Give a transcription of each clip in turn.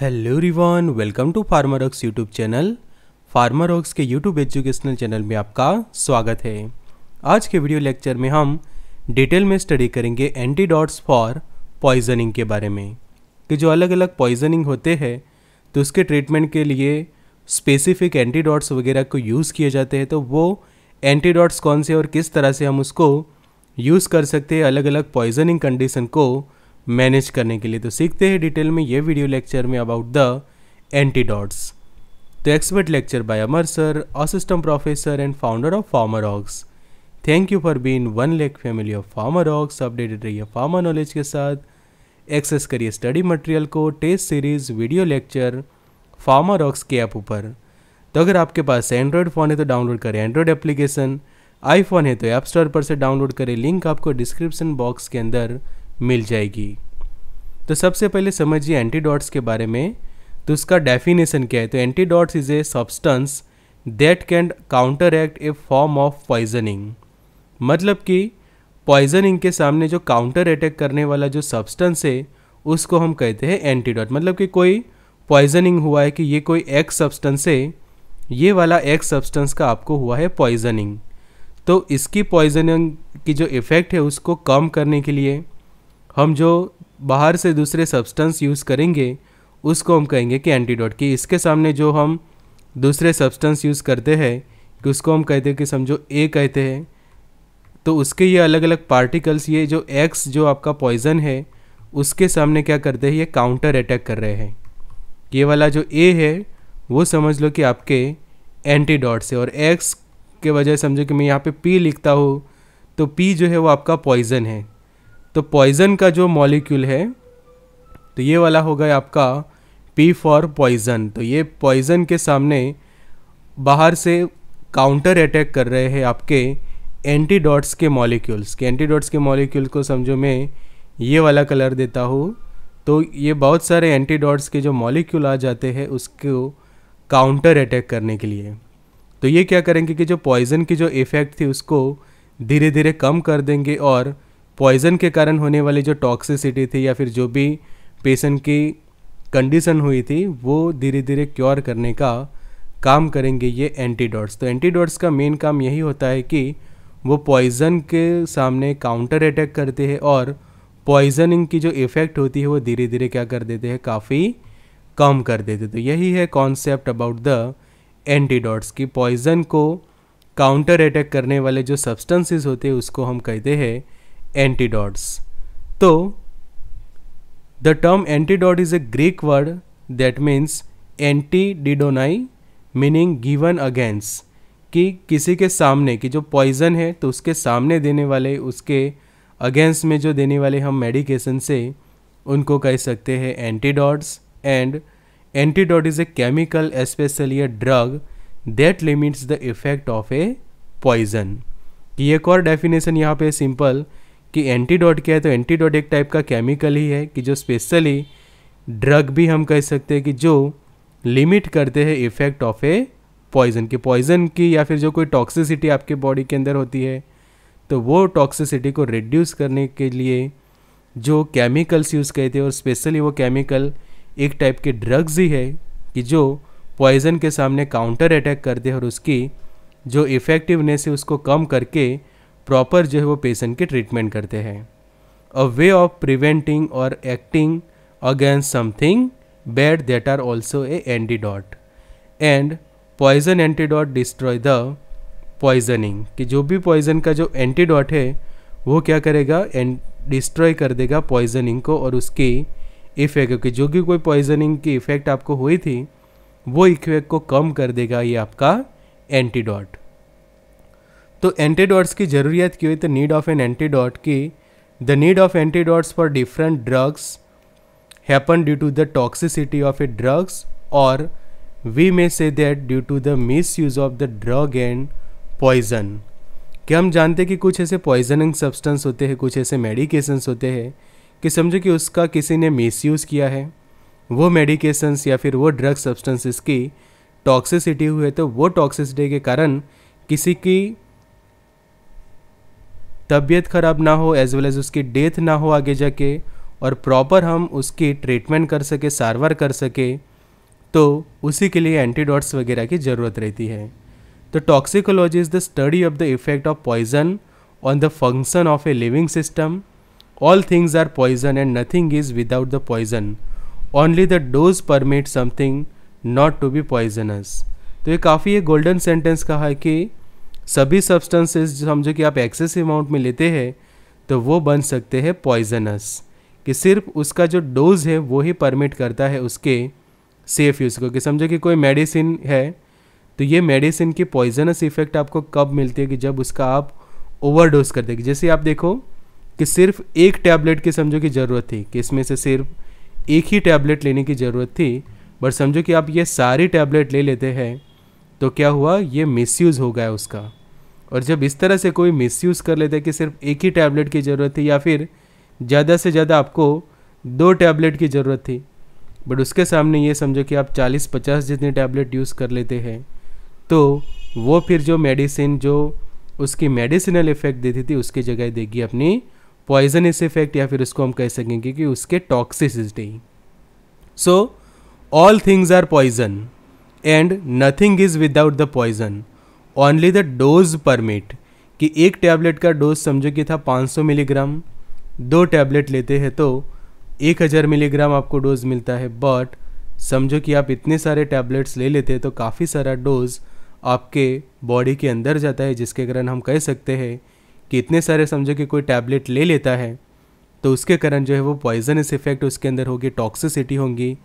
Hello रिवान welcome to Ox YouTube channel Ox के YouTube educational channel में आपका स्वागत है आज के वीडियो लेक्चर में हम डिटेल में स्टडी करेंगे एंटीडॉट्स फॉर पॉइजनिंग के बारे में कि जो अलग अलग पॉइजनिंग होते हैं तो उसके ट्रीटमेंट के लिए स्पेसिफिक एंटीडॉट्स वगैरह को यूज़ किए जाते हैं तो वो एंटीडॉट्स कौन से और किस तरह से हम उसको यूज़ कर सकते हैं अलग अलग पॉइजनिंग कंडीशन को मैनेज करने के लिए तो सीखते हैं डिटेल में ये वीडियो लेक्चर में अबाउट द एंटीडॉट्स तो expert lecture by Amar sir assistant professor and founder of Pharma Ox thank you for been one lake family of Pharma Ox updated रहिए फार्मर नॉलेज के साथ एक्सेस करिए study material को test series video lecture Pharma Ox के app ऊपर तो अगर आपके पास एंड्रॉयड फ़ोन है तो डाउनलोड करें एंड्रॉयड एप्लीकेशन आईफोन है तो ऐप स्टोर पर से डाउनलोड करें लिंक आपको डिस्क्रिप्शन बॉक्स के अंदर मिल जाएगी तो सबसे पहले समझिए एंटीडॉट्स के बारे में तो उसका डेफिनेशन क्या है तो antidotes is a substance that can counteract a form of poisoning मतलब कि पॉइजनिंग के सामने जो काउंटर अटैक करने वाला जो सब्सटेंस है उसको हम कहते हैं एंटीडॉट मतलब कि कोई पॉइजनिंग हुआ है कि ये कोई एक्स सब्सटेंस है ये वाला एक्स सब्सटेंस का आपको हुआ है पॉइजनिंग तो इसकी पॉइजनिंग की जो इफ़ेक्ट है उसको कम करने के लिए हम जो बाहर से दूसरे सब्सटेंस यूज़ करेंगे उसको हम कहेंगे कि एंटीडोट कि इसके सामने जो हम दूसरे सब्सटेंस यूज़ करते हैं कि उसको हम कहते हैं कि समझो ए कहते हैं तो उसके ये अलग अलग पार्टिकल्स ये जो एक्स जो आपका पॉइज़न है उसके सामने क्या करते हैं ये काउंटर अटैक कर रहे हैं ये वाला जो ए है वो समझ लो कि आपके एंटीडॉट है और एक्स के वजह समझो कि मैं यहाँ पे पी लिखता हूँ तो पी जो है वो आपका पॉइज़न है तो पॉइज़न का जो मॉलिक्यूल है तो ये वाला हो गया आपका पी फॉर पॉइज़न तो ये पॉइज़न के सामने बाहर से काउंटर अटैक कर रहे हैं आपके एंटीडॉट्स के मॉलिक्यूल्स के एंटीडॉट्स के मॉलिक्यूल को समझो मैं ये वाला कलर देता हूँ तो ये बहुत सारे एंटीडॉट्स के जो मॉलिक्यूल आ जाते हैं उसको काउंटर अटैक करने के लिए तो ये क्या करेंगे कि जो पॉइज़न की जो इफ़ेक्ट थी उसको धीरे धीरे कम कर देंगे और पॉइज़न के कारण होने वाली जो टॉक्सिसिटी थी या फिर जो भी पेशेंट की कंडीशन हुई थी वो धीरे धीरे क्योर करने का काम करेंगे ये एंटीडोट्स तो एंटीडोट्स का मेन काम यही होता है कि वो पॉइज़न के सामने काउंटर अटैक करते हैं और पॉइजनिंग की जो इफ़ेक्ट होती है वो धीरे धीरे क्या कर देते हैं काफ़ी कम कर देते तो यही है कॉन्सेप्ट अबाउट द एंटीडोट्स की पॉइज़न को काउंटर अटैक करने वाले जो सब्सटेंसेस होते हैं उसको हम कहते हैं antidotes. So, तो, the term antidote is a Greek word that means antididonai meaning given against कि किसी के सामने कि जो पॉइज़न है तो उसके सामने देने वाले उसके अगेंस्ट में जो देने वाले हम मेडिकेशन से उनको कह सकते हैं antidotes and antidote is a chemical specially a drug that limits the effect of a poison ये एक और डेफिनेशन यहाँ पे सिंपल कि एंटीडॉट क्या है तो एंटीडॉट एक टाइप का केमिकल ही है कि जो स्पेशली ड्रग भी हम कह सकते हैं कि जो लिमिट करते हैं इफेक्ट ऑफ ए पॉइजन की पॉइजन की या फिर जो कोई टॉक्सिसिटी आपके बॉडी के अंदर होती है तो वो टॉक्सिसिटी को रिड्यूस करने के लिए जो केमिकल्स यूज़ किए थे और स्पेशली वो केमिकल एक टाइप के ड्रग्स ही है कि जो पॉइजन के सामने काउंटर अटैक करते हैं और उसकी जो इफ़ेक्टिवनेस है उसको कम करके प्रॉपर जो है वो पेशेंट के ट्रीटमेंट करते हैं अ वे ऑफ प्रिवेंटिंग और acting against something bad that are also a antidote and poison antidote destroy the poisoning कि जो भी पॉइजन का जो एंटीडॉट है वो क्या करेगा एंड डिस्ट्रॉय कर देगा पॉइजनिंग को और उसकी इफ़ेक्ट क्योंकि जो भी कोई पॉइजनिंग की इफ़ेक्ट आपको हुई थी वो इफेक्ट को कम कर देगा ये आपका एंटीडॉट तो एंटीडॉट्स की ज़रूरत तो की हुई तो नीड ऑफ एन एंटीडॉट की the need of antidotes for different drugs happen due to the toxicity of a drugs और we may say that due to the misuse of the drug and poison क्या हम जानते हैं कि कुछ ऐसे poisoning substance होते हैं कुछ ऐसे मेडिकेशंस होते हैं कि समझो कि उसका किसी ने यूज़ किया है वो मेडिकेशंस या फिर वो ड्रग सब्सटेंसेस की टॉक्सिसिटी हुई है तो वो टॉक्सिसिटी के कारण किसी की तबीयत ख़राब ना हो एज वेल एज़ उसकी डेथ ना हो आगे जाके और प्रॉपर हम उसकी ट्रीटमेंट कर सके सारवार कर सके तो उसी के लिए एंटीडॉट्स वगैरह की ज़रूरत रहती है तो toxicology is the study of the effect of poison on the function of a living system all things are poison and nothing is without the poison only the dose permit something not to be poisonous तो ये काफ़ी ये golden sentence कहा है कि सभी substances समझो कि आप एक्सेस अमाउंट में लेते हैं तो वो बन सकते हैं पॉइजनस कि सिर्फ उसका जो डोज है वो ही परमिट करता है उसके सेफ यूज़ को कि समझो कि कोई मेडिसिन है तो ये मेडिसिन की पॉइजनस इफेक्ट आपको कब मिलती है कि जब उसका आप ओवरडोज कर देंगे जैसे आप देखो कि सिर्फ एक टैबलेट की समझो कि ज़रूरत थी कि इसमें से सिर्फ एक ही टैबलेट लेने की ज़रूरत थी बट समझो कि आप ये सारी टैबलेट ले लेते हैं तो क्या हुआ ये मिसयूज़ हो गया उसका और जब इस तरह से कोई मिसयूज़ कर लेता है कि सिर्फ एक ही टैबलेट की ज़रूरत थी या फिर ज़्यादा से ज़्यादा आपको दो टैबलेट की ज़रूरत थी बट उसके सामने ये समझो कि आप 40-50 जितनी टैबलेट यूज़ कर लेते हैं तो वो फिर जो मेडिसिन जो उसकी मेडिसिनल इफ़ेक्ट देती थी उसकी जगह देगी अपनी पॉइजनस इफ़ेक्ट या फिर उसको हम कह सकेंगे कि उसके toxicity so all things are poison and nothing is without the poison only the dose permit कि एक टैबलेट का डोज समझो कि था 500 मिलीग्राम दो टैबलेट लेते हैं तो 1000 मिलीग्राम आपको डोज मिलता है बट समझो कि आप इतने सारे टैबलेट्स ले लेते हैं तो काफ़ी सारा डोज आपके बॉडी के अंदर जाता है जिसके कारण हम कह सकते हैं कि इतने सारे समझो कि कोई टैबलेट ले लेता है तो उसके कारण जो है वो पॉइजनस इफेक्ट उसके अंदर होगी टॉक्सिसिटी होंगी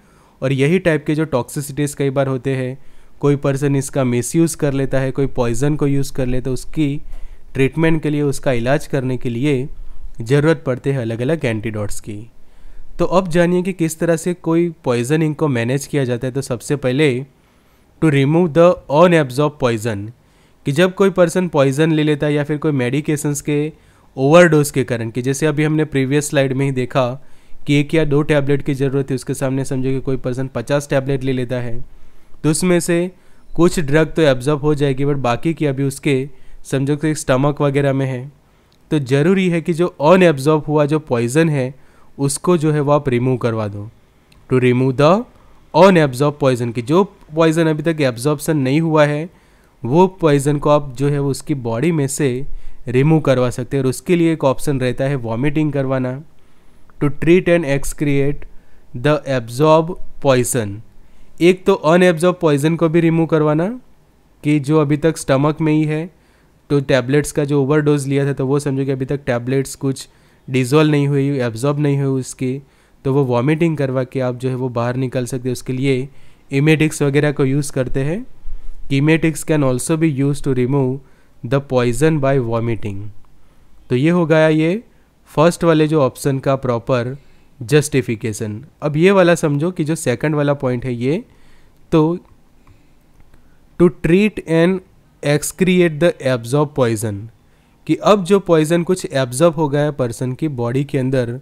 और यही टाइप के जो टॉक्सिसिटीज़ कई बार होते हैं कोई पर्सन इसका यूज़ कर लेता है कोई पॉइज़न को यूज़ कर लेता है उसकी ट्रीटमेंट के लिए उसका इलाज करने के लिए ज़रूरत पड़ती है अलग अलग एंटीडोट्स की तो अब जानिए कि किस तरह से कोई पॉइजनिंग को मैनेज किया जाता है तो सबसे पहले to remove the unabsorbed poison कि जब कोई पर्सन पॉइजन ले लेता है या फिर कोई मेडिकेशंस के ओवरडोज के कारण कि जैसे अभी हमने प्रीवियस स्लाइड में ही देखा कि एक या दो टैबलेट की ज़रूरत है उसके सामने समझो कि कोई पर्सन पचास टैबलेट ले लेता है तो उसमें से कुछ ड्रग तो एब्जॉर्ब हो जाएगी बट बाकी की अभी उसके समझो कि स्टमक वगैरह में है तो ज़रूरी है कि जो अनएब्जॉर्ब हुआ जो पॉइज़न है उसको जो है वो आप रिमूव करवा दो to remove the unabsorbed poison की जो पॉइज़न अभी तक एब्जॉर्बसन नहीं हुआ है वो पॉइज़न को आप जो है वो उसकी बॉडी में से रिमूव करवा सकते हैं और उसके लिए एक ऑप्शन रहता है वॉमिटिंग करवाना to treat and excrete the absorbed poison एक तो अनएब्जॉर्ब पॉइजन को भी रिमूव करवाना कि जो अभी तक स्टमक में ही है तो टैबलेट्स का जो ओवरडोज लिया था तो वो समझो कि अभी तक टैबलेट्स कुछ डिजोल्व नहीं हुई एब्जॉर्ब नहीं हुई उसकी तो वो वॉमिटिंग करवा के आप जो है वो बाहर निकल सकते उसके लिए इमेटिक्स वगैरह को यूज़ करते हैं emetics can also be use to remove the poison by vomiting तो ये हो गया ये फर्स्ट वाले जो ऑप्शन का प्रॉपर जस्टिफिकेशन अब ये वाला समझो कि जो सेकंड वाला पॉइंट है ये तो to treat and excrete the absorbed poison कि अब जो पॉइजन कुछ एब्जॉर्ब हो गया है पर्सन की बॉडी के अंदर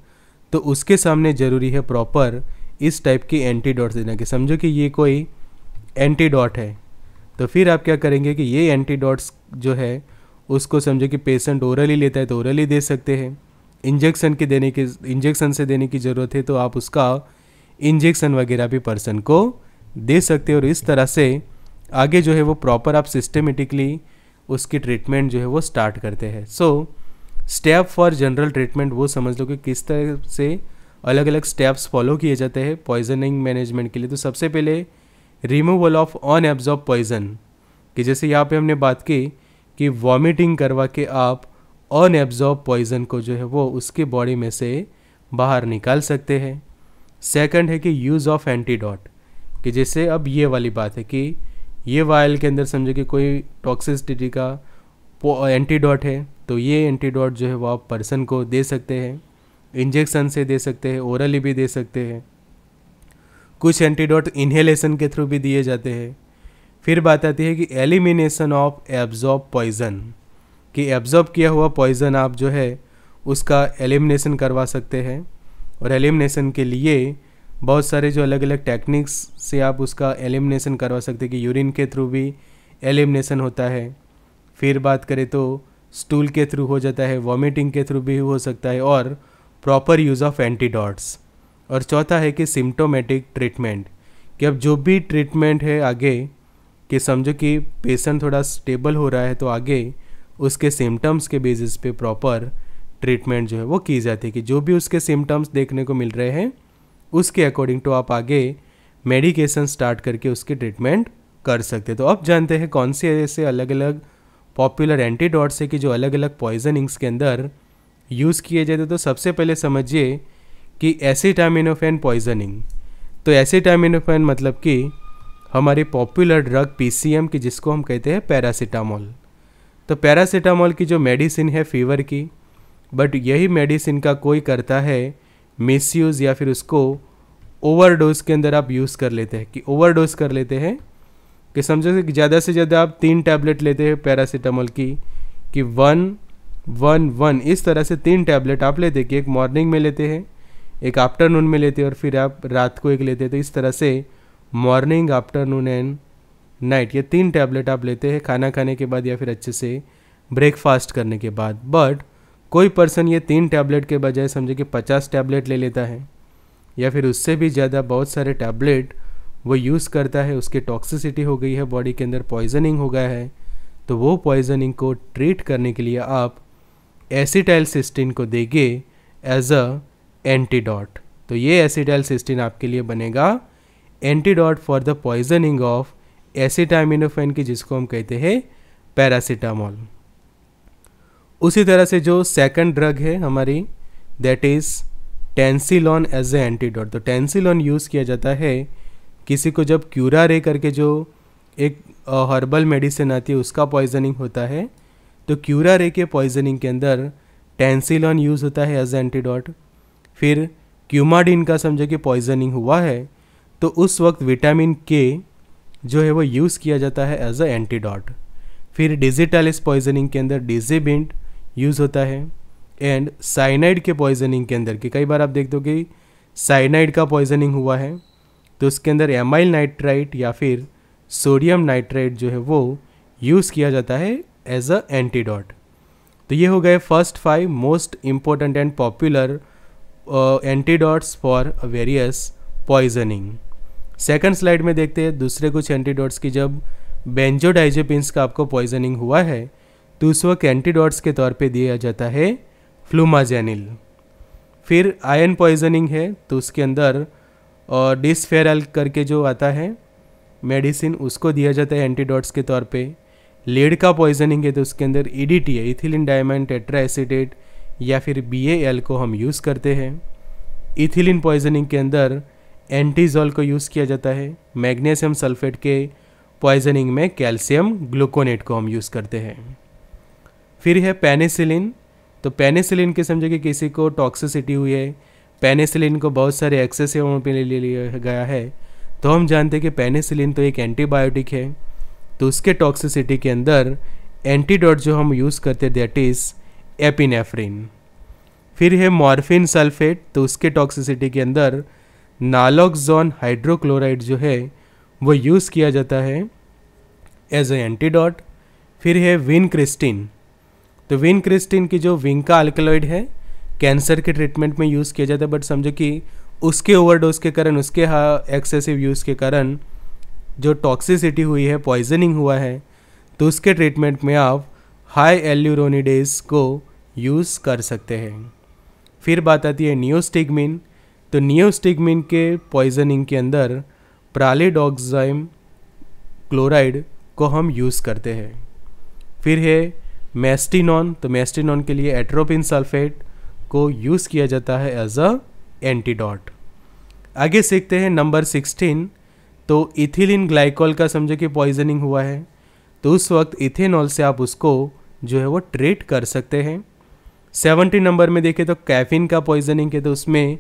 तो उसके सामने ज़रूरी है प्रॉपर इस टाइप की एंटीडॉट देना कि समझो कि ये कोई एंटीडॉट है तो फिर आप क्या करेंगे कि ये एंटीडॉट्स जो है उसको समझो कि पेशेंट ओरली लेता है तो ओरली दे सकते हैं इंजेक्शन के देने के इंजेक्शन से देने की ज़रूरत है तो आप उसका इंजेक्शन वगैरह भी पर्सन को दे सकते हो और इस तरह से आगे जो है वो प्रॉपर आप सिस्टमेटिकली उसकी ट्रीटमेंट जो है वो स्टार्ट करते हैं so step for general treatment वो समझ लो कि किस तरह से अलग अलग स्टेप्स फॉलो किए जाते हैं पॉइजनिंग मैनेजमेंट के लिए तो सबसे पहले रिमूवल ऑफ अनएब्जॉर्ब पॉइजन कि जैसे यहाँ पे हमने बात की कि वॉमिटिंग करवा के आप अनएब्जॉर्ब पॉइजन को जो है वो उसके बॉडी में से बाहर निकाल सकते हैं सेकंड है कि यूज़ ऑफ एंटीडॉट कि जैसे अब ये वाली बात है कि ये वायल के अंदर समझो कि कोई टॉक्सिसिटी का एंटीडॉट है तो ये एंटीडॉट जो है वो आप पर्सन को दे सकते हैं इंजेक्शन से दे सकते हैं ओरली भी दे सकते हैं कुछ एंटीडॉट इन्हेलेशन के थ्रू भी दिए जाते हैं फिर बात आती है कि एलिमिनेशन ऑफ एब्जॉर्ब पॉइजन कि एब्ज़ॉर्ब किया हुआ पॉइज़न आप जो है उसका एलिमिनेशन करवा सकते हैं और एलिमिनेशन के लिए बहुत सारे जो अलग अलग टेक्निक्स से आप उसका एलिमिनेशन करवा सकते हैं कि यूरिन के थ्रू भी एलिमिनेशन होता है फिर बात करें तो स्टूल के थ्रू हो जाता है वॉमिटिंग के थ्रू भी हो सकता है और प्रॉपर यूज़ ऑफ एंटीडॉट्स और चौथा है कि सिम्टोमेटिक ट्रीटमेंट कि अब जो भी ट्रीटमेंट है आगे कि समझो कि पेशेंट थोड़ा स्टेबल हो रहा है तो आगे उसके सिम्टम्स के बेसिस पे प्रॉपर ट्रीटमेंट जो है वो की जाती है कि जो भी उसके सिम्टम्स देखने को मिल रहे हैं उसके अकॉर्डिंग टू आप आगे मेडिकेशन स्टार्ट करके उसके ट्रीटमेंट कर सकते तो अब जानते हैं कौन से ऐसे अलग अलग पॉपुलर एंटीडॉट्स है कि जो अलग अलग पॉइजनिंग्स के अंदर यूज़ किए जाते तो सबसे पहले समझिए कि एसीटामिनोफेन पॉइजनिंग तो एसिटामिनोफेन मतलब कि हमारी पॉपुलर ड्रग पीसीएम की जिसको हम कहते हैं पैरासीटामोल तो पैरासीटामोल की जो मेडिसिन है फीवर की बट यही मेडिसिन का कोई करता है मिसयूज़ या फिर उसको ओवरडोज के अंदर आप यूज़ कर लेते हैं कि ओवरडोज कर लेते हैं कि समझो कि ज़्यादा से ज़्यादा आप तीन टैबलेट लेते हैं पैरासीटामोल की कि वन वन वन इस तरह से तीन टैबलेट आप लेते हैं कि एक मॉर्निंग में लेते हैं एक आफ्टरनून में लेते हैं और फिर आप रात को एक लेते हैं तो इस तरह से मॉर्निंग आफ्टरनून एंड नाइट ये तीन टैबलेट आप लेते हैं खाना खाने के बाद या फिर अच्छे से ब्रेकफास्ट करने के बाद बट कोई पर्सन ये तीन टैबलेट के बजाय समझे कि पचास टैबलेट ले लेता है या फिर उससे भी ज़्यादा बहुत सारे टैबलेट वो यूज़ करता है उसकी टॉक्सिसिटी हो गई है बॉडी के अंदर पॉइजनिंग हो गया है तो वो पॉइजनिंग को ट्रीट करने के लिए आप एसिटाइल सिस्टिन को देंगे एज अ एंटीडॉट तो ये एसिटाइल सिस्टिन आपके लिए बनेगा antidote for the poisoning of acetaminophen की जिसको हम कहते हैं पैरासीटामॉल उसी तरह से जो सेकंड ड्रग है हमारी that is Tensilon as a antidote तो टेंसिलॉन यूज़ किया जाता है किसी को जब क्यूरा रे करके जो एक हर्बल मेडिसिन आती है उसका पॉइजनिंग होता है तो क्यूरा रे के पॉइजनिंग के अंदर टेंसिलॉन यूज़ होता है एज ए एंटीडोट फिर क्यूमाडिन का समझो कि पॉइजनिंग हुआ है तो उस वक्त विटामिन के जो है वो यूज़ किया जाता है एज अ एंटीडॉट फिर डिजिटालिस पॉइजनिंग के अंदर डिजिबिंट यूज़ होता है एंड साइनाइड के पॉइजनिंग के अंदर कि कई बार आप देखते हो कि साइनाइड का पॉइजनिंग हुआ है तो उसके अंदर एमाइल नाइट्राइट या फिर सोडियम नाइट्राइट जो है वो यूज़ किया जाता है एज अ एंटीडॉट तो ये हो गए first five most important and popular antidotes for various poisoning second slide में देखते हैं दूसरे कुछ एंटीडोट्स की जब बेंजोडाइजेपिन्स का आपको पॉइजनिंग हुआ है तो उस वक्त एंटीडोट्स के तौर पे दिया जाता है फ्लूमाजेनिल फिर आयन पॉइजनिंग है तो उसके अंदर और डिसफेरल करके जो आता है मेडिसिन उसको दिया जाता है एंटीडोट्स के तौर पे लेड का पॉइजनिंग है तो उसके अंदर ई डी टी है इथिलिन डायमंड टेट्रा एसिडेट या फिर बी एल को हम यूज़ करते हैं इथिलिन पॉइजनिंग के अंदर एंटीजॉल को यूज़ किया जाता है मैग्नीशियम सल्फेट के पॉइजनिंग में कैल्शियम ग्लूकोनेट को हम यूज़ करते हैं फिर है पेनिसिलिन तो पेनिसिलिन के समझे कि किसी को टॉक्सिसिटी हुई है पेनिसिलिन को बहुत सारे एक्सेसिव ले लिया गया है तो हम जानते हैं कि पेनिसिलिन तो एक एंटीबायोटिक है तो उसके टॉक्सिसिटी के अंदर एंटीडॉट जो हम यूज़ करते हैं दैट इज़ एपिनेफ्रिन फिर है मॉर्फिन सल्फेट तो उसके टॉक्सिसिटी के अंदर नालॉक्जोन हाइड्रोक्लोराइड जो है वो यूज़ किया जाता है एज ए एंटीडॉट फिर है विन क्रिस्टिन तो विन क्रिस्टिन की जो विंग का अल्कलॉइड है कैंसर के ट्रीटमेंट में यूज़ किया जाता है बट समझो कि उसके ओवरडोज के कारण उसके हा एक्सेसिव यूज़ के कारण जो टॉक्सिसिटी हुई है पॉइजनिंग हुआ है तो उसके ट्रीटमेंट में आप हाई एल्यूरोनिडेज को यूज़ कर सकते हैं फिर बात आती है न्यूस्टिगमिन तो नियोस्टिगमिन के पॉइजनिंग के अंदर प्रालेडॉक्साइम क्लोराइड को हम यूज़ करते हैं फिर है मेस्टिनॉन तो मेस्टिनॉन के लिए एट्रोपिन सल्फेट को यूज़ किया जाता है एज अ एंटीडॉट आगे सीखते हैं नंबर सिक्सटीन तो इथिलीन ग्लाइकॉल का समझो कि पॉइजनिंग हुआ है तो उस वक्त इथेनॉल से आप उसको जो है वो ट्रीट कर सकते हैं सेवनटीन नंबर में देखें तो कैफीन का पॉइजनिंग है तो उसमें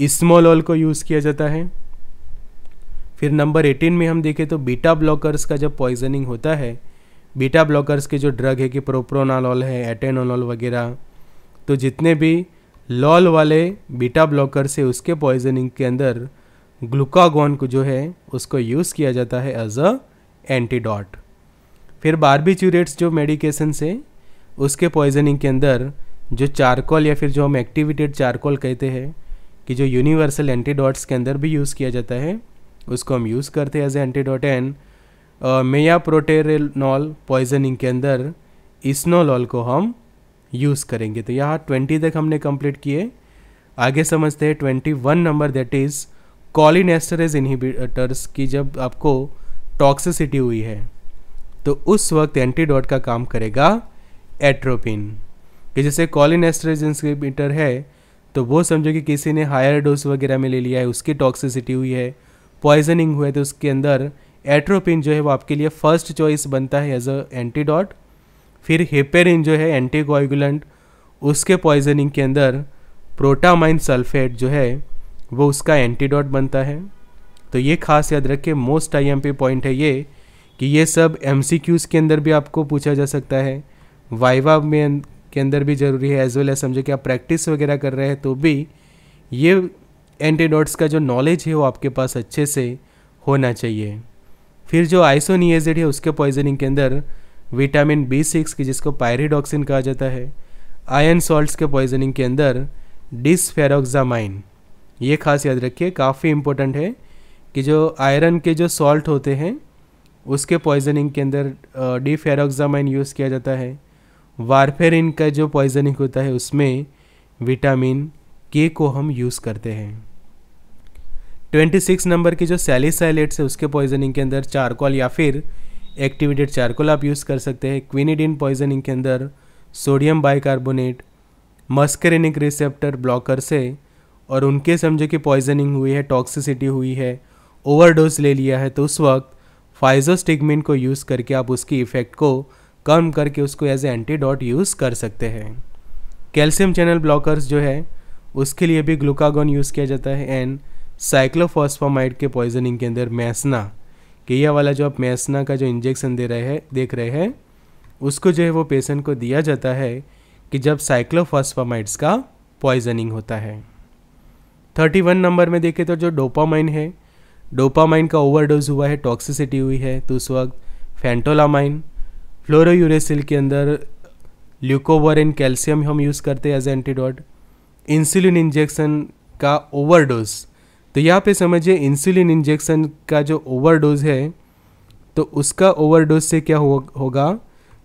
स्मॉल ऑल को यूज़ किया जाता है फिर नंबर एटीन में हम देखें तो बीटा ब्लॉकर्स का जब पॉइजनिंग होता है बीटा ब्लॉकर्स के जो ड्रग है कि प्रोप्रोनालॉल है एटेनोलॉल वगैरह तो जितने भी लॉल वाले बीटा ब्लॉकर्स है उसके पॉइजनिंग के अंदर ग्लूकागोन को जो है उसको यूज़ किया जाता है एज अ एंटीडॉट फिर बारबीच्यूरेट्स जो मेडिकेशन से उसके पॉइजनिंग के अंदर जो चारकोल या फिर जो हम एक्टिवेटेड चारकोल कहते हैं कि जो यूनिवर्सल एंटीडॉट्स के अंदर भी यूज़ किया जाता है उसको हम यूज़ करते हैं एज ए एंटीडॉट एन मेया प्रोटेरेनॉल पॉइजनिंग के अंदर इसनोलॉल को हम यूज़ करेंगे तो यहाँ ट्वेंटी तक हमने कंप्लीट किए आगे समझते हैं twenty one number that is cholinesterase inhibitors की जब आपको टॉक्सिसिटी हुई है तो उस वक्त एंटीडॉट का काम करेगा एट्रोपिन कि जैसे कॉलिनेस्टरेज इनहिबिटर है तो वो समझो कि किसी ने हायर डोज वगैरह में ले लिया है उसकी टॉक्सिसिटी हुई है पॉइजनिंग हुआ है तो उसके अंदर एट्रोपिन जो है वो आपके लिए फर्स्ट चॉइस बनता है एज अ एंटीडॉट फिर हेपेरिन जो है एंटीकोगुलेंट उसके पॉइजनिंग के अंदर प्रोटामाइन सल्फेट जो है वो उसका एंटीडॉट बनता है तो ये खास याद रखें मोस्ट आईएमपी पॉइंट है ये कि ये सब एमसीक्यूज़ के अंदर भी आपको पूछा जा सकता है वाइवा में के अंदर भी ज़रूरी है एज वेल एज समझो कि आप प्रैक्टिस वगैरह कर रहे हैं तो भी ये एंटीडोट्स का जो नॉलेज है वो आपके पास अच्छे से होना चाहिए फिर जो आइसोनिएजिड है उसके पॉइजनिंग के अंदर विटामिन बी सिक्स की जिसको पायरीडॉक्सिन कहा जाता है आयन सॉल्ट्स के पॉइजनिंग के अंदर डिसफेरोक्जामाइन ये खास याद रखिए काफ़ी इम्पोर्टेंट है कि जो आयरन के जो सॉल्ट होते हैं उसके पॉइजनिंग के अंदर डिफेरोक्जामाइन यूज़ किया जाता है वारफेरिन का जो पॉइजनिंग होता है उसमें विटामिन के को हम यूज़ करते हैं 26 नंबर की जो सैलिसाइलेट्स है उसके पॉइजनिंग के अंदर चारकोल या फिर एक्टिवेटेड चारकोल आप यूज़ कर सकते हैं क्विनिडिन पॉइजनिंग के अंदर sodium bicarbonate muscarinic receptor blocker से और उनके समझो कि पॉइजनिंग हुई है टॉक्सिसिटी हुई है ओवरडोज ले लिया है तो उस वक्त फाइजोस्टिगमिन को यूज़ करके आप उसकी इफ़ेक्ट को कम करके उसको एज ए एंटीडॉट यूज़ कर सकते हैं कैल्शियम चैनल ब्लॉकर्स जो है उसके लिए भी ग्लूकागोन यूज़ किया जाता है एंड साइक्लोफॉस्फामाइड के पॉइजनिंग के अंदर मैसना किया यह वाला जो आप मैसना का जो इंजेक्शन दे रहे हैं देख रहे हैं उसको जो है वो पेशेंट को दिया जाता है कि जब साइक्लोफॉस्फामाइड्स का पॉइजनिंग होता है थर्टी वन नंबर में देखें तो जो डोपामाइन है डोपामाइन का ओवरडोज हुआ है टॉक्सिसिटी हुई है तो उस वक्त फेंटोलामाइन यूरेसिल के अंदर ल्यूकोवर इन कैल्शियम हम यूज़ करते हैं एज एंटीडॉट इंसुलिन इंजेक्शन का ओवरडोज तो यहाँ पे समझिए इंसुलिन इंजेक्शन का जो ओवरडोज है तो उसका ओवरडोज से क्या हो, होगा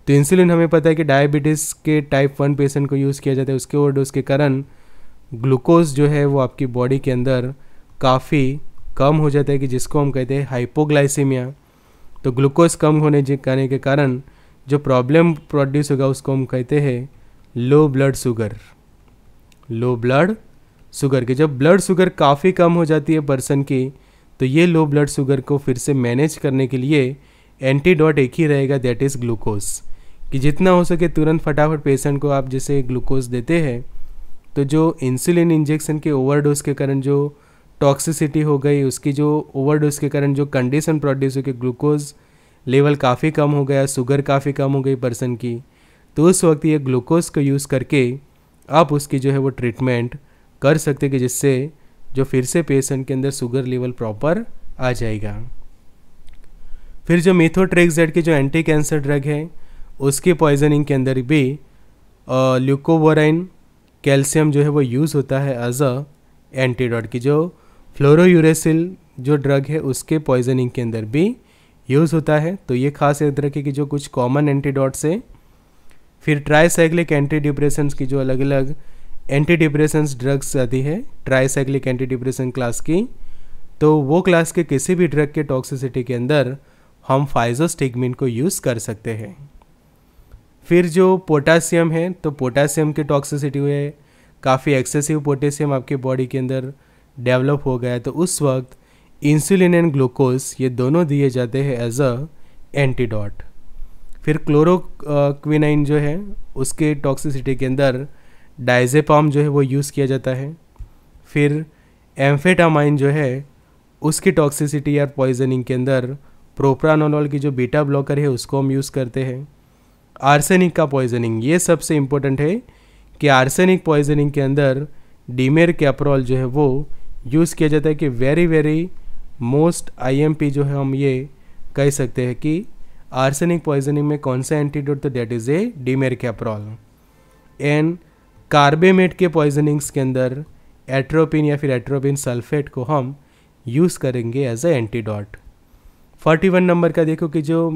तो इंसुलिन हमें पता है कि डायबिटीज़ के टाइप वन पेशेंट को यूज़ किया जाता है उसके ओवरडोज के कारण ग्लूकोज जो है वो आपकी बॉडी के अंदर काफ़ी कम हो जाता है कि जिसको हम कहते हैं हाइपोग्लाइसीमिया तो ग्लूकोज कम होने के कारण जो प्रॉब्लम प्रोड्यूस होगा उसको हम कहते हैं low blood sugar low blood sugar के जब ब्लड शुगर काफ़ी कम हो जाती है पर्सन की तो ये लो ब्लड शुगर को फिर से मैनेज करने के लिए एंटीडॉट एक ही रहेगा दैट इज़ ग्लूकोज कि जितना हो सके तुरंत फटाफट पेशेंट को आप जैसे ग्लूकोज देते हैं तो जो इंसुलिन इंजेक्शन के ओवरडोज के कारण जो टॉक्सिसिटी हो गई उसकी जो ओवरडोज के कारण जो कंडीशन प्रोड्यूस हो गई ग्लूकोज़ लेवल काफ़ी कम हो गया शुगर काफ़ी कम हो गई पर्सन की तो उस वक्त ये ग्लूकोज को यूज़ करके आप उसकी जो है वो ट्रीटमेंट कर सकते कि जिससे जो फिर से पेशेंट के अंदर शुगर लेवल प्रॉपर आ जाएगा फिर जो मेथोट्रेक्जेड की जो एंटी कैंसर ड्रग है उसकी पॉइजनिंग के अंदर भी ल्यूकोवोराइन कैल्शियम जो है वो यूज़ होता है एज अ एंटीडॉट की जो फ्लोरोयूरेसिल जो ड्रग है उसके पॉइजनिंग के अंदर भी यूज़ होता है तो ये खास याद रखें कि जो कुछ कॉमन एंटीडॉट्स है फिर ट्राईसाइक्लिक एंटी डिप्रेशन की जो अलग अलग एंटी डिप्रेशन ड्रग्स आती है ट्राईसाइक्लिक एंटी डिप्रेशन क्लास की तो वो क्लास के किसी भी ड्रग के टॉक्सिसिटी के अंदर हम फाइजोस्टिगमिन को यूज़ कर सकते हैं फिर जो पोटासियम है तो पोटासियम की टॉक्सिसिटी है काफ़ी एक्सेसिव पोटेशियम आपके बॉडी के अंदर डेवलप हो गया तो उस वक्त इंसुलिन एंड ग्लूकोज ये दोनों दिए जाते हैं एज अ एंटीडॉट फिर क्लोरोक्विनाइन जो है उसके टॉक्सिसिटी के अंदर डाइजेपाम जो है वो यूज़ किया जाता है फिर एम्फेटामाइन जो है उसकी टॉक्सिसिटी या पॉइजनिंग के अंदर प्रोप्रानोलॉल की जो बीटा ब्लॉकर है उसको हम यूज़ करते हैं आर्सेनिक का पॉइजनिंग ये सबसे इम्पोर्टेंट है कि आर्सेनिक पॉइजनिंग के अंदर डीमेर कैपरॉल जो है वो यूज़ किया जाता है कि वेरी वेरी मोस्ट आईएमपी जो है हम ये कह सकते हैं कि आर्सेनिक पॉइजनिंग में कौन सा एंटीडोट तो that is a dimercaprol and carbamate के पॉइजनिंग्स के अंदर एट्रोपिन या फिर एट्रोपिन सल्फेट को हम यूज़ करेंगे as a antidote one number का देखो कि जो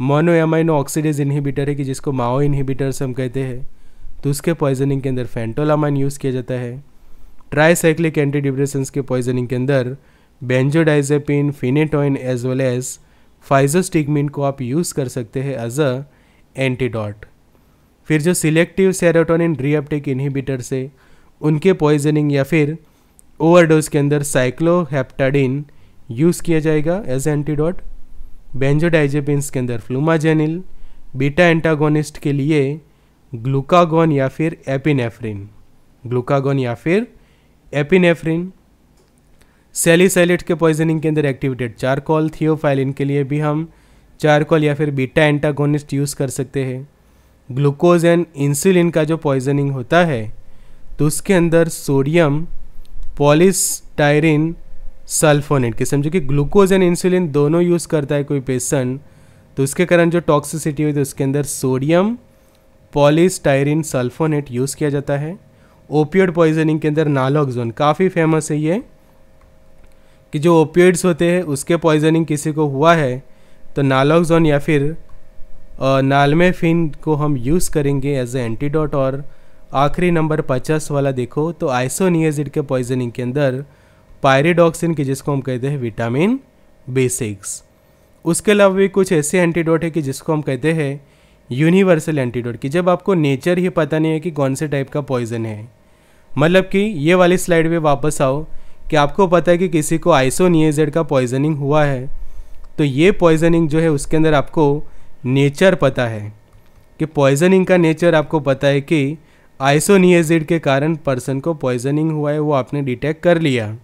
मोनोएमाइनो ऑक्सीडेज इनहिबिटर है कि जिसको माओ इनहिबिटर्स हम कहते हैं तो उसके पॉइजनिंग के अंदर फेंटोलामाइन यूज़ किया जाता है ट्राईसाइक्लिक एंटीडिप्रेशन के पॉइजनिंग के अंदर benzodiazepine phenytoin as well as physostigmine को आप यूज़ कर सकते हैं एज अ एंटीडॉट फिर जो सिलेक्टिव सेरोटोनिन रिएप्टिक इनहिबिटर से उनके पॉइजनिंग या फिर ओवरडोज के अंदर साइक्लोहेप्टाडिन यूज़ किया जाएगा एज एंटीडॉट बेंजोडाइजेपिन्स के अंदर फ्लूमाजेनिल बीटा एंटागोनिस्ट के लिए ग्लूकागोन या फिर एपिनेफ्रिन ग्लूकागोन या फिर एपिनेफ्रिन सेलिसैलेट के पॉइजनिंग के अंदर एक्टिवेटेड चारकॉल थियोफाइलिन के लिए भी हम चारकोल या फिर बीटा एंटागोनिस्ट यूज़ कर सकते हैं ग्लूकोज एंड इंसुलिन का जो पॉइजनिंग होता है तो उसके अंदर सोडियम पॉलिसटायरिन सल्फोनेट के समझो कि ग्लूकोज एंड इंसुलिन दोनों यूज़ करता है कोई पेशेंट तो उसके कारण जो टॉक्सिसिटी हुई तो उसके अंदर सोडियम पॉलिसटायरिन सल्फोनेट यूज़ किया जाता है ओपियड पॉइजनिंग के अंदर नालोक्जोन काफ़ी फेमस है ये कि जो ओपियड्स होते हैं उसके पॉइजनिंग किसी को हुआ है तो नालोक्सोन या फिर नालमेफिन को हम यूज़ करेंगे एज ए एंटीडोट और आखिरी नंबर पचास वाला देखो तो आइसोनियाजिड के पॉइजनिंग के अंदर पायरेडॉक्सिन की जिसको हम कहते हैं विटामिन बी सिक्स उसके अलावा भी कुछ ऐसे एंटीडोट है कि जिसको हम कहते हैं यूनिवर्सल एंटीडोट कि जब आपको नेचर ही पता नहीं है कि कौन से टाइप का पॉइजन है मतलब कि ये वाली स्लाइड में वापस आओ कि आपको पता है कि किसी को आइसोनियाजेड का पॉइजनिंग हुआ है तो ये पॉइजनिंग जो है उसके अंदर आपको नेचर पता है कि पॉइजनिंग का नेचर आपको पता है कि आइसोनियाजिड के कारण पर्सन को पॉइजनिंग हुआ है वो आपने डिटेक्ट कर लिया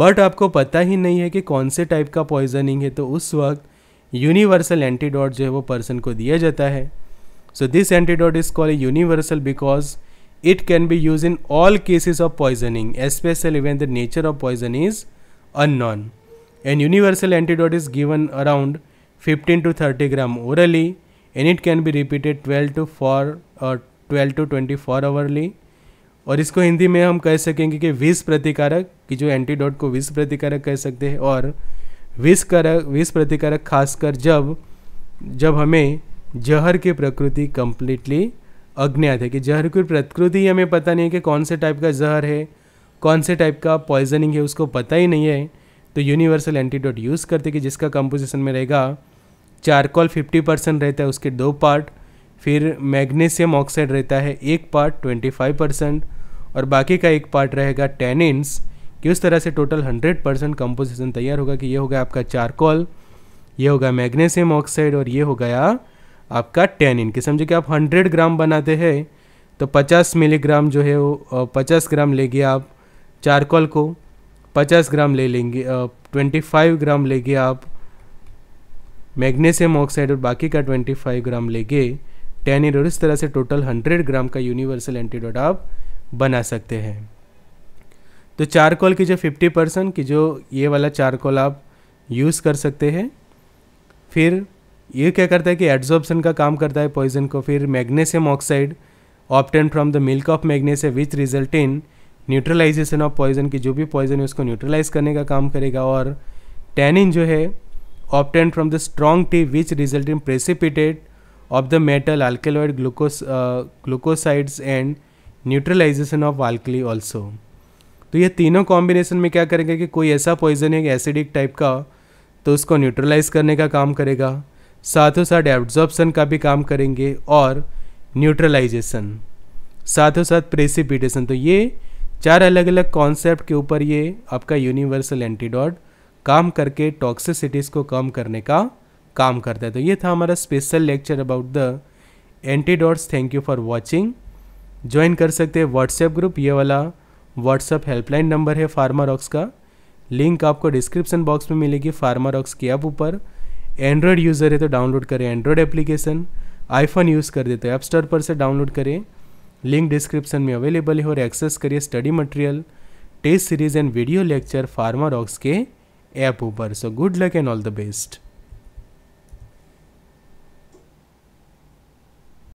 बट आपको पता ही नहीं है कि कौन से टाइप का पॉइजनिंग है तो उस वक्त यूनिवर्सल एंटीडॉट जो है वो पर्सन को दिया जाता है so this antidote is call universal because It can be used in all cases of poisoning, especially when the nature of poison is unknown. An universal antidote is given around 15 to 30 gram orally and it can be repeated 12 to 4 और 12 to 24 hourly और इसको हिंदी में हम कह सकेंगे कि विष प्रतिकारक कि जो एंटीडोट को विष प्रतिकारक कह सकते हैं और विष कारक विष प्रतिकारक खासकर जब जब हमें जहर की प्रकृति कम्प्लीटली अग्नि है कि जहर की प्रकृति हमें पता नहीं है कि कौन से टाइप का जहर है कौन से टाइप का पॉइजनिंग है उसको पता ही नहीं है तो यूनिवर्सल एंटीडोट यूज़ करते कि जिसका कंपोजिशन में रहेगा चारकोल 50 परसेंट रहता है उसके दो पार्ट फिर मैग्नीशियम ऑक्साइड रहता है एक पार्ट 25 परसेंट और बाकी का एक पार्ट रहेगा टेनिन्स कि उस तरह से टोटल 100 परसेंट कंपोजिशन तैयार होगा कि ये होगा आपका चारकोल ये होगा मैग्नीशियम ऑक्साइड और ये हो गया आपका टेन इनके समझो कि आप हंड्रेड ग्राम बनाते हैं तो पचास मिलीग्राम जो है वो पचास ग्राम लेंगे आप चारकोल को पचास ग्राम ले लेंगे ट्वेंटी फाइव ग्राम लेंगे आप मैग्नीशियम ऑक्साइड और बाकी का ट्वेंटी फाइव ग्राम लेंगे टेन इन और इस तरह से टोटल हंड्रेड ग्राम का यूनिवर्सल एंटीडोट आप बना सकते हैं तो चारकोल की जो फिफ्टी परसेंट की जो ये वाला चारकोल आप यूज़ कर सकते हैं फिर ये क्या करता है कि एड्जॉर्बसन का काम करता है पॉइजन को फिर magnesium oxide obtain from the milk of magnesium which result in neutralization of poison की जो भी पॉइजन है उसको न्यूट्रलाइज करने का काम करेगा और टैनिन जो है obtain from the strong tea which result in precipitate of the metal alkaloid glucose glucosides and neutralization of alkali also तो ये तीनों कॉम्बिनेशन में क्या करेंगे कि कोई ऐसा पॉइजन है एसिडिक टाइप का तो उसको न्यूट्रलाइज करने का काम करेगा साथों साथ एब्जॉर्बसन का भी काम करेंगे और न्यूट्रलाइजेशन साथों साथ प्रेसिपिटेशन तो ये चार अलग अलग कॉन्सेप्ट के ऊपर ये आपका यूनिवर्सल एंटीडॉट काम करके टॉक्सिसिटीज़ को कम करने का काम करता है तो ये था हमारा special lecture about the antidotes thank you for watching join कर सकते हैं व्हाट्सएप ग्रुप ये वाला व्हाट्सएप हेल्पलाइन नंबर है फार्मा रॉक्स का लिंक आपको डिस्क्रिप्शन बॉक्स में मिलेगी फार्मा रॉक्स की ऐप ऊपर एंड्रॉयड यूज़र है तो डाउनलोड करें एंड्रॉयड एप्लीकेशन आईफोन यूज़ कर देते हैं ऐप स्टोर पर से डाउनलोड करें लिंक डिस्क्रिप्शन में अवेलेबल है और एक्सेस करिए study material test series and video lecture pharma rocks के ऐप ऊपर so good luck and all the best